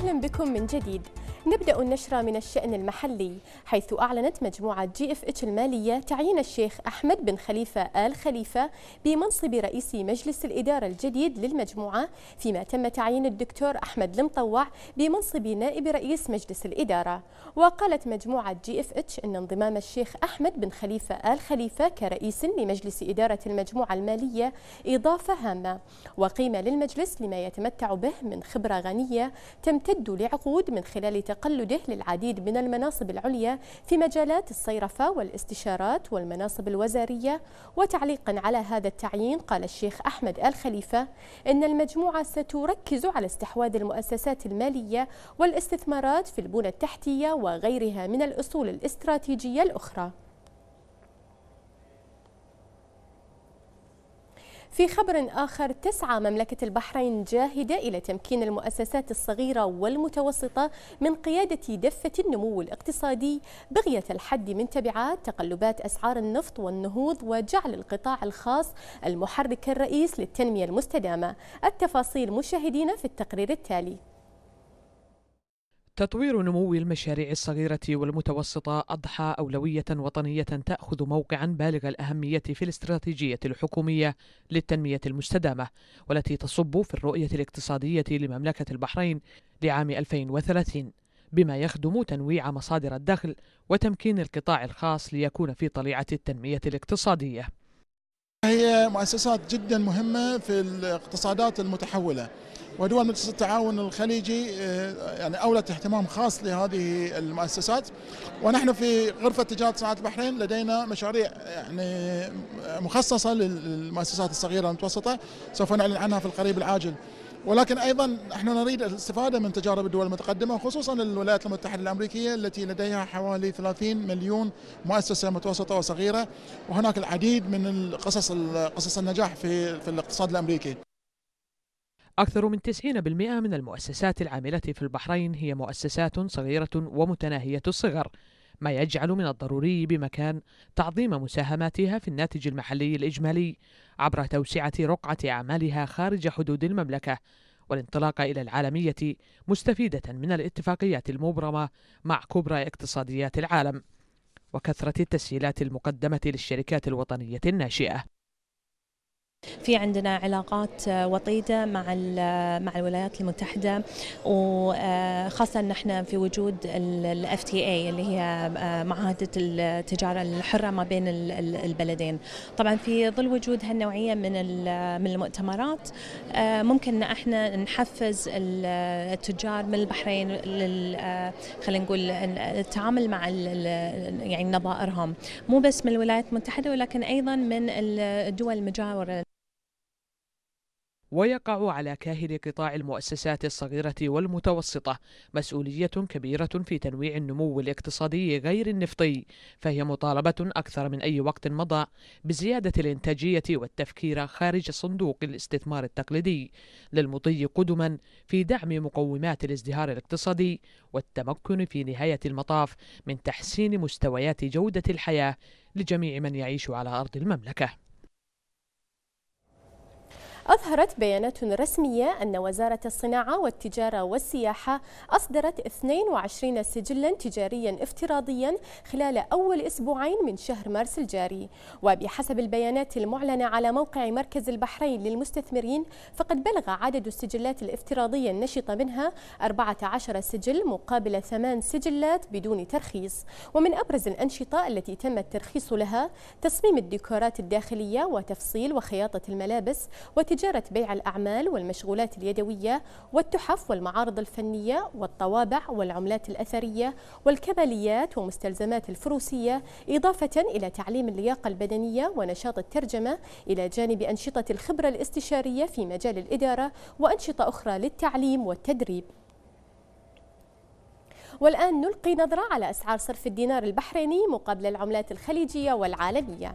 أهلا بكم من جديد نبدأ النشرة من الشأن المحلي حيث أعلنت مجموعة جي اف اتش المالية تعيين الشيخ أحمد بن خليفة آل خليفة بمنصب رئيس مجلس الإدارة الجديد للمجموعة فيما تم تعيين الدكتور أحمد المطوع بمنصب نائب رئيس مجلس الإدارة وقالت مجموعة جي اف اتش أن انضمام الشيخ أحمد بن خليفة آل خليفة كرئيس لمجلس إدارة المجموعة المالية إضافة هامة وقيمة للمجلس لما يتمتع به من خبرة غنية تمتد لعقود من خلال تقلده للعديد من المناصب العليا في مجالات الصيرفة والاستشارات والمناصب الوزارية وتعليقا على هذا التعيين قال الشيخ أحمد آل خليفة إن المجموعة ستركز على استحواذ المؤسسات المالية والاستثمارات في البنى التحتية وغيرها من الأصول الاستراتيجية الأخرى في خبر آخر تسعى مملكة البحرين جاهدة إلى تمكين المؤسسات الصغيرة والمتوسطة من قيادة دفة النمو الاقتصادي بغية الحد من تبعات تقلبات أسعار النفط والنهوض وجعل القطاع الخاص المحرك الرئيس للتنمية المستدامة التفاصيل مشاهدينا في التقرير التالي تطوير نمو المشاريع الصغيرة والمتوسطة أضحى أولوية وطنية تأخذ موقعا بالغ الأهمية في الاستراتيجية الحكومية للتنمية المستدامة والتي تصب في الرؤية الاقتصادية لمملكة البحرين لعام 2030 بما يخدم تنويع مصادر الدخل وتمكين القطاع الخاص ليكون في طليعة التنمية الاقتصادية هي مؤسسات جدا مهمة في الاقتصادات المتحولة ودول مجلس التعاون الخليجي آه، يعني اولت اهتمام خاص لهذه المؤسسات ونحن في غرفه تجاره صناعه البحرين لدينا مشاريع يعني مخصصه للمؤسسات الصغيره والمتوسطه سوف نعلن عنها في القريب العاجل ولكن ايضا نحن نريد الاستفاده من تجارب الدول المتقدمه وخصوصا الولايات المتحده الامريكيه التي لديها حوالي 30 مليون مؤسسه متوسطه وصغيره وهناك العديد من القصص قصص النجاح في في الاقتصاد الامريكي أكثر من 90% من المؤسسات العاملة في البحرين هي مؤسسات صغيرة ومتناهية الصغر، ما يجعل من الضروري بمكان تعظيم مساهماتها في الناتج المحلي الإجمالي عبر توسعة رقعة أعمالها خارج حدود المملكة، والانطلاق إلى العالمية مستفيدة من الاتفاقيات المبرمة مع كبرى اقتصاديات العالم، وكثرة التسهيلات المقدمة للشركات الوطنية الناشئة. في عندنا علاقات آه، وطيدة مع آه، مع الولايات المتحدة وخاصة آه، نحن في وجود ال FTA اللي هي معاهدة التجارة الحرة ما بين البلدين. طبعا في ظل وجود هالنوعية من من المؤتمرات ممكن احنا نحفز التجار من البحرين خلينا نقول التعامل مع يعني نظائرهم مو بس من الولايات المتحدة ولكن أيضا من الدول المجاورة ويقع على كاهل قطاع المؤسسات الصغيرة والمتوسطة مسؤولية كبيرة في تنويع النمو الاقتصادي غير النفطي، فهي مطالبة أكثر من أي وقت مضى بزيادة الإنتاجية والتفكير خارج صندوق الاستثمار التقليدي للمضي قدما في دعم مقومات الازدهار الاقتصادي والتمكن في نهاية المطاف من تحسين مستويات جودة الحياة لجميع من يعيش على أرض المملكة. أظهرت بيانات رسمية أن وزارة الصناعة والتجارة والسياحة أصدرت 22 سجلا تجاريا افتراضيا خلال أول أسبوعين من شهر مارس الجاري وبحسب البيانات المعلنة على موقع مركز البحرين للمستثمرين فقد بلغ عدد السجلات الافتراضية النشطة منها 14 سجل مقابل 8 سجلات بدون ترخيص ومن أبرز الأنشطة التي تم الترخيص لها تصميم الديكورات الداخلية وتفصيل وخياطة الملابس وت وتجارة بيع الأعمال والمشغولات اليدوية والتحف والمعارض الفنية والطوابع والعملات الأثرية والكماليات ومستلزمات الفروسية إضافة إلى تعليم اللياقة البدنية ونشاط الترجمة إلى جانب أنشطة الخبرة الاستشارية في مجال الإدارة وأنشطة أخرى للتعليم والتدريب والآن نلقي نظرة على أسعار صرف الدينار البحريني مقابل العملات الخليجية والعالمية